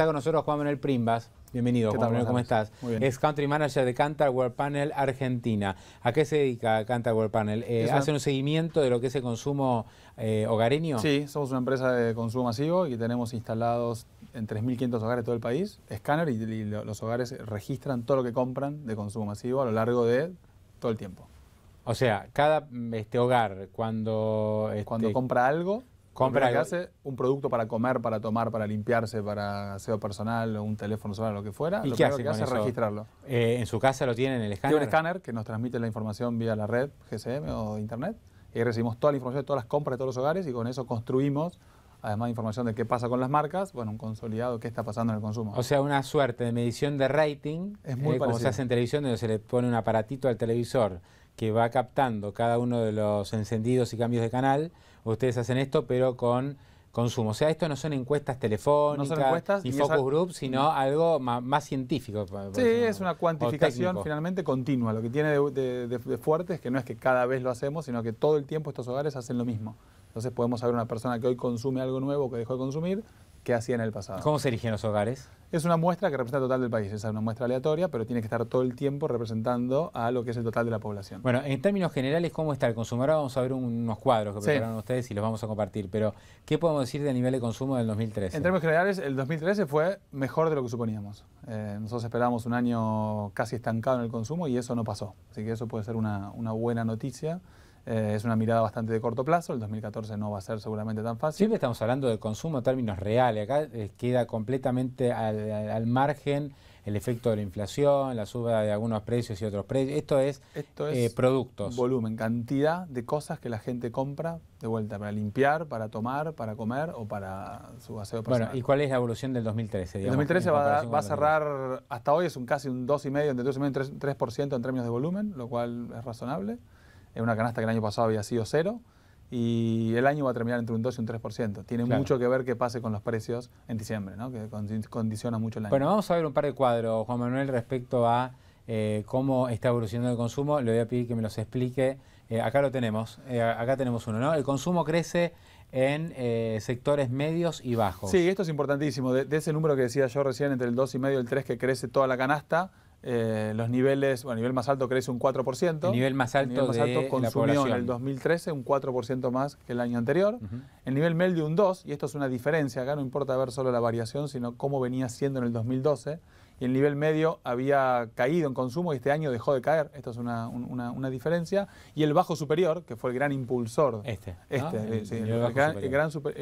Está con nosotros Juan Manuel Primbas. Bienvenido, Juan ¿cómo estás? Es Country Manager de World Panel Argentina. ¿A qué se dedica World Panel? Eh, ¿Hace un seguimiento de lo que es el consumo eh, hogareño? Sí, somos una empresa de consumo masivo y tenemos instalados en 3.500 hogares de todo el país escáner y, los hogares registran todo lo que compran de consumo masivo a lo largo de todo el tiempo. O sea, cada este, hogar cuando... cuando este, compra algo, Compra hace, un producto para comer, para tomar, para limpiarse, para aseo personal, o un teléfono solar, lo que fuera. lo que hace es registrarlo. Eh, ¿En su casa lo tienen en el escáner? Tiene un escáner que nos transmite la información vía la red GSM o internet. Y ahí recibimos toda la información de todas las compras de todos los hogares y con eso construimos además de información de qué pasa con las marcas, bueno, un consolidado de qué está pasando en el consumo. O sea, una suerte de medición de rating, es muy eh, como se hace en televisión, donde se le pone un aparatito al televisor que va captando cada uno de los encendidos y cambios de canal. Ustedes hacen esto, pero con consumo. O sea, esto no son encuestas telefónicas ni focus groups, sino algo más, científico. Sí, es una cuantificación finalmente continua. Lo que tiene de, fuerte es que no es que cada vez lo hacemos, sino que todo el tiempo estos hogares hacen lo mismo. Entonces podemos saber una persona que hoy consume algo nuevo que dejó de consumir, qué hacía en el pasado. ¿Cómo se erigen los hogares? Es una muestra que representa el total del país, es una muestra aleatoria, pero tiene que estar todo el tiempo representando a lo que es el total de la población. Bueno, en términos generales, ¿cómo está el consumo? Ahora vamos a ver unos cuadros que prepararon ustedes y los vamos a compartir, pero ¿qué podemos decir del nivel de consumo del 2013? En términos generales, el 2013 fue mejor de lo que suponíamos. Eh, nosotros esperábamos un año casi estancado en el consumo y eso no pasó, así que eso puede ser una, una buena noticia. Eh, es una mirada bastante de corto plazo, el 2014 no va a ser seguramente tan fácil. Siempre estamos hablando de consumo en términos reales, acá eh, queda completamente al, margen el efecto de la inflación, la suba de algunos precios y otros precios, esto es, eh, productos. Volumen, cantidad de cosas que la gente compra de vuelta para limpiar, para tomar, para comer o para su aseo personal. Bueno, ¿y cuál es la evolución del 2013? el 2013 va, a cerrar, hasta hoy es un casi un 2,5, entre 2,5 y 3%, 3 en términos de volumen, lo cual es razonable. Es una canasta que el año pasado había sido cero y el año va a terminar entre un 2 y un 3%. Tiene mucho que ver qué pase con los precios en diciembre, que condiciona mucho el año. Bueno, vamos a ver un par de cuadros, Juan Manuel, respecto a eh, cómo está evolucionando el consumo. Le voy a pedir que me los explique. Eh, acá lo tenemos, eh, acá tenemos uno, ¿no? El consumo crece en sectores medios y bajos. Sí, esto es importantísimo. De, de, ese número que decía yo recién, entre el 2,5 y el 3 que crece toda la canasta, eh, los niveles, bueno, el nivel más alto crece un 4%. El nivel más alto, de consumió en el 2013 un 4% más que el año anterior. El nivel medio un 2%, y esto es una diferencia, acá no importa ver solo la variación, sino cómo venía siendo en el 2012 y el nivel medio había caído en consumo y este año dejó de caer. Esta es una, diferencia. Y el bajo superior, que fue el gran impulsor. Este. Este, el, gran, el,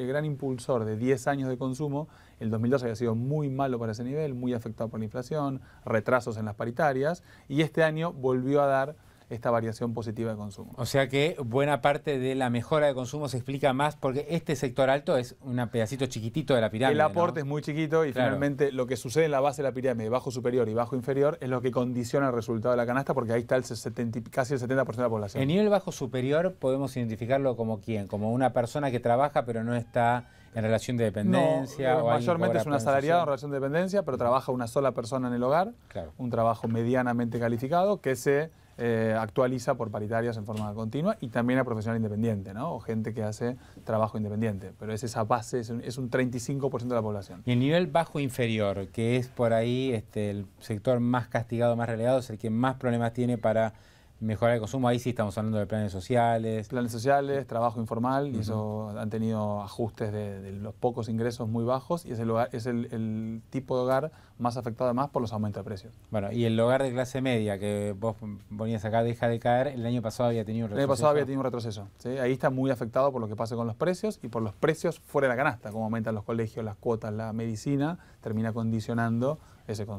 gran, impulsor de 10 años de consumo. El 2012 había sido muy malo para ese nivel, muy afectado por la inflación, retrasos en las paritarias. Y este año volvió a dar esta variación positiva de consumo. O sea que buena parte de la mejora de consumo se explica más porque este sector alto es un pedacito chiquitito de la pirámide. El aporte es muy chiquito y finalmente lo que sucede en la base de la pirámide, bajo superior y bajo inferior, es lo que condiciona el resultado de la canasta porque ahí está el casi el 70% de la población. En nivel bajo superior podemos identificarlo como quién, como una persona que trabaja pero no está en relación de eh, dependencia. mayormente es un asalariado en relación de dependencia, pero trabaja una sola persona en el hogar, un trabajo medianamente calificado que se eh, actualiza por paritarias en forma continua y también a profesional independiente, ¿no? O gente que hace trabajo independiente. Pero es esa base, es un, 35% de la población. Y el nivel bajo inferior, que es por ahí este, el sector más castigado, más relegado, es el que más problemas tiene para mejorar el consumo, ahí sí estamos hablando de planes sociales. Planes sociales, trabajo informal, y eso han tenido ajustes de, los pocos ingresos muy bajos y es, el, es el, tipo de hogar más afectado además por los aumentos de precios. Bueno, y el hogar de clase media que vos ponías acá deja de caer, el año pasado había tenido un retroceso. El año pasado había tenido un retroceso, ahí está muy afectado por lo que pasa con los precios y por los precios fuera de la canasta, como aumentan los colegios, las cuotas, la medicina, termina condicionando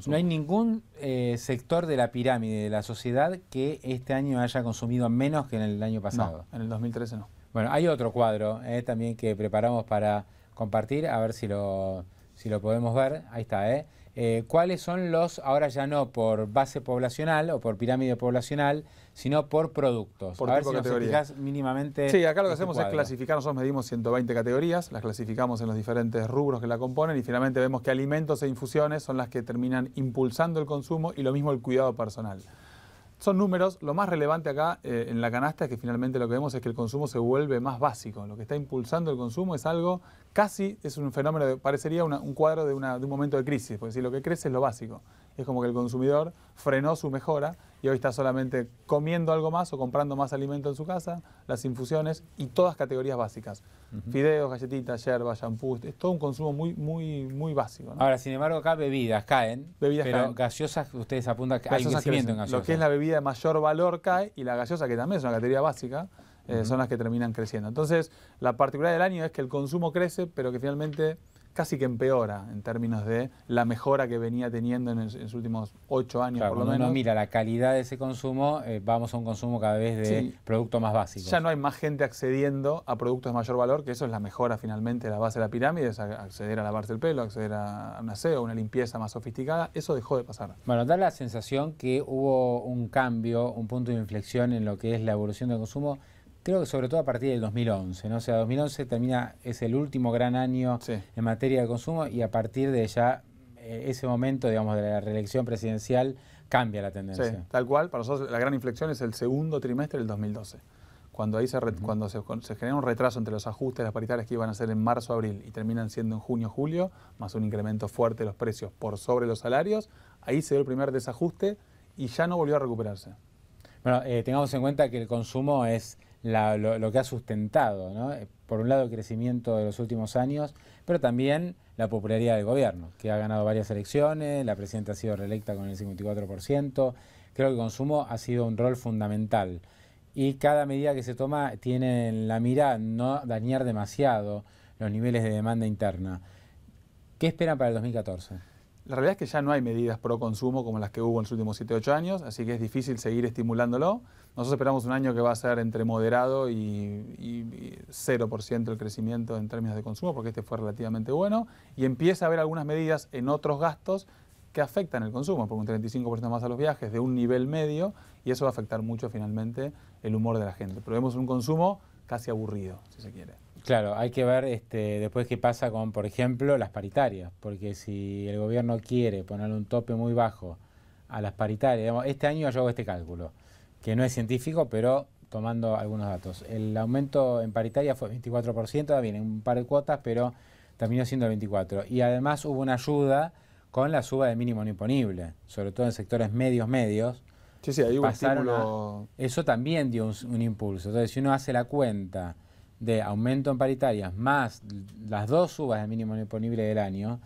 no hay ningún eh, sector de la pirámide de la sociedad que este año haya consumido menos que en el año pasado. en el 2013 no. Bueno, hay otro cuadro eh, también que preparamos para compartir, a ver si lo, si lo podemos ver. Ahí está, ¿eh? Eh, cuáles son los, ahora ya no por base poblacional o por pirámide poblacional, sino por productos. Por a ver si nos mínimamente. Sí, acá lo que este hacemos es clasificar, nosotros medimos 120 categorías, las clasificamos en los diferentes rubros que la componen y finalmente vemos que alimentos e infusiones son las que terminan impulsando el consumo y lo mismo el cuidado personal son números. Lo más relevante acá eh, en la canasta es que finalmente lo que vemos es que el consumo se vuelve más básico. Lo que está impulsando el consumo es algo casi, es un fenómeno, parecería un cuadro de, de, un momento de crisis, porque si lo que crece es lo básico es como que el consumidor frenó su mejora y hoy está solamente comiendo algo más o comprando más alimento en su casa, las infusiones y todas categorías básicas. Fideos, galletitas, yerba champús, es todo un consumo muy muy muy básico. Ahora, sin embargo, acá bebidas caen, bebidas pero gaseosas, ustedes apuntan que hay crecimiento en gaseosas. Lo que es la bebida de mayor valor cae y la gaseosa, que también es una categoría básica, eh, son las que terminan creciendo. Entonces, la particularidad del año es que el consumo crece, pero que finalmente casi que empeora en términos de la mejora que venía teniendo en, los últimos ocho años. por lo menos. mira la calidad de ese consumo, eh, vamos a un consumo cada vez de productos más básicos. Ya no hay más gente accediendo a productos de mayor valor, que eso es la mejora finalmente la base de la pirámide, es acceder a lavarse el pelo, acceder a un aseo, una limpieza más sofisticada, eso dejó de pasar. Bueno, da la sensación que hubo un cambio, un punto de inflexión en lo que es la evolución del consumo sobre todo a partir del 2011, ¿no? O sea, 2011 termina, es el último gran año en materia de consumo y a partir de ya eh, ese momento, digamos, de la reelección presidencial, cambia la tendencia. tal cual, para nosotros la gran inflexión es el segundo trimestre del 2012, cuando ahí se, cuando se, genera un retraso entre los ajustes, las paritarias que iban a ser en marzo, abril y terminan siendo en junio, julio, más un incremento fuerte de los precios por sobre los salarios, ahí se dio el primer desajuste y ya no volvió a recuperarse. Bueno, eh, tengamos en cuenta que el consumo es la, lo, que ha sustentado, eh, por un lado el crecimiento de los últimos años, pero también la popularidad del gobierno, que ha ganado varias elecciones, la presidenta ha sido reelecta con el 54%, creo que el consumo ha sido un rol fundamental. Y cada medida que se toma tiene en la mira no dañar demasiado los niveles de demanda interna. ¿Qué esperan para el 2014? La realidad es que ya no hay medidas pro consumo como las que hubo en los últimos 7 8 años, así que es difícil seguir estimulándolo. Nosotros esperamos un año que va a ser entre moderado y, 0% el crecimiento en términos de consumo, porque este fue relativamente bueno, y empieza a haber algunas medidas en otros gastos que afectan el consumo, porque un 35% más a los viajes de un nivel medio, y eso va a afectar mucho finalmente el humor de la gente. Pero vemos un consumo casi aburrido, si se quiere. Claro, hay que ver este, después qué pasa con, por ejemplo, las paritarias, porque si el gobierno quiere ponerle un tope muy bajo a las paritarias, este año yo hago este cálculo, que no es científico, pero tomando algunos datos. El aumento en paritaria fue 24%, también ah, un par de cuotas, pero terminó siendo 24%. Y además hubo una ayuda con la suba de mínimo no imponible, sobre todo en sectores medios, medios. Sí, sí, ahí hubo un estímulo... Eso también dio un, un impulso. Entonces, si uno hace la cuenta de aumento en paritarias más las dos subas del mínimo disponible del año,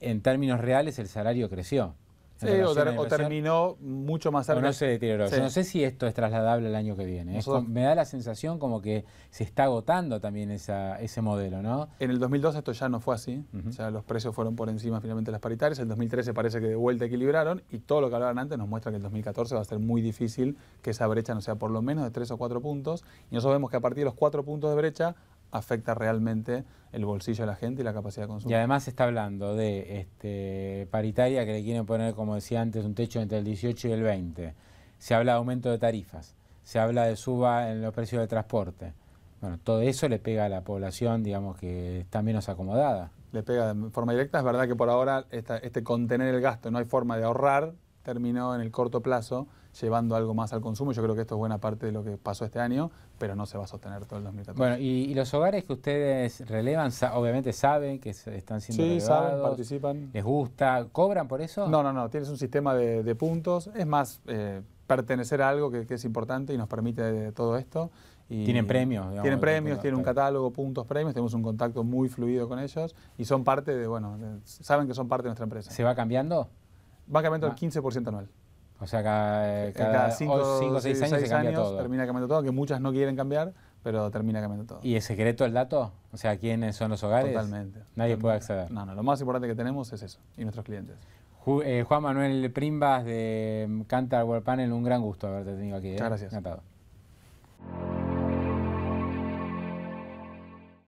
en términos reales el salario creció. Sí, o, terminó mucho más tarde. no no sé si esto es trasladable al año que viene. me da la sensación como que se está agotando también ese modelo, ¿no? En el 2012 esto ya no fue así. O sea, los precios fueron por encima finalmente de las paritarias. En el 2013 parece que de vuelta equilibraron y todo lo que hablaban antes nos muestra que el 2014 va a ser muy difícil que esa brecha no sea por lo menos de 3 o 4 puntos. Y nosotros vemos que a partir de los 4 puntos de brecha afecta realmente el bolsillo de la gente y la capacidad de consumo. Y además se está hablando de este, paritaria que le quieren poner, como decía antes, un techo entre el 18 y el 20. Se habla de aumento de tarifas, se habla de suba en los precios de transporte. Bueno, todo eso le pega a la población, digamos, que está menos acomodada. Le pega de forma directa. Es verdad que por ahora este contener el gasto, no hay forma de ahorrar, terminó en el corto plazo llevando algo más al consumo. Yo creo que esto es buena parte de lo que pasó este año, pero no se va a sostener todo el 2014. Bueno, y, los hogares que ustedes relevan, obviamente saben que están siendo Sí, saben, participan. ¿Les gusta? ¿Cobran por eso? No, no, no. Tienes un sistema de, puntos. Es más, eh, pertenecer a algo que, es importante y nos permite todo esto. tienen premios. Digamos, tienen premios, tienen un catálogo, puntos, premios, tenemos un contacto muy fluido con ellos y son parte de, bueno, saben que son parte de nuestra empresa. ¿Se va cambiando? Va cambiando el ah. 15% anual. O sea, cada, 5, eh, cinco, o seis, años, se cambia todo. Termina cambiando todo, que muchas no quieren cambiar, pero termina cambiando todo. ¿Y es secreto el dato? O sea, ¿quiénes son los hogares? Totalmente. Nadie puede acceder. No, no, lo más importante que tenemos es eso, y nuestros clientes. Eh, Juan Manuel Primbas de Cantar World Panel, un gran gusto haberte tenido aquí. ¿eh? Muchas gracias. Encantado.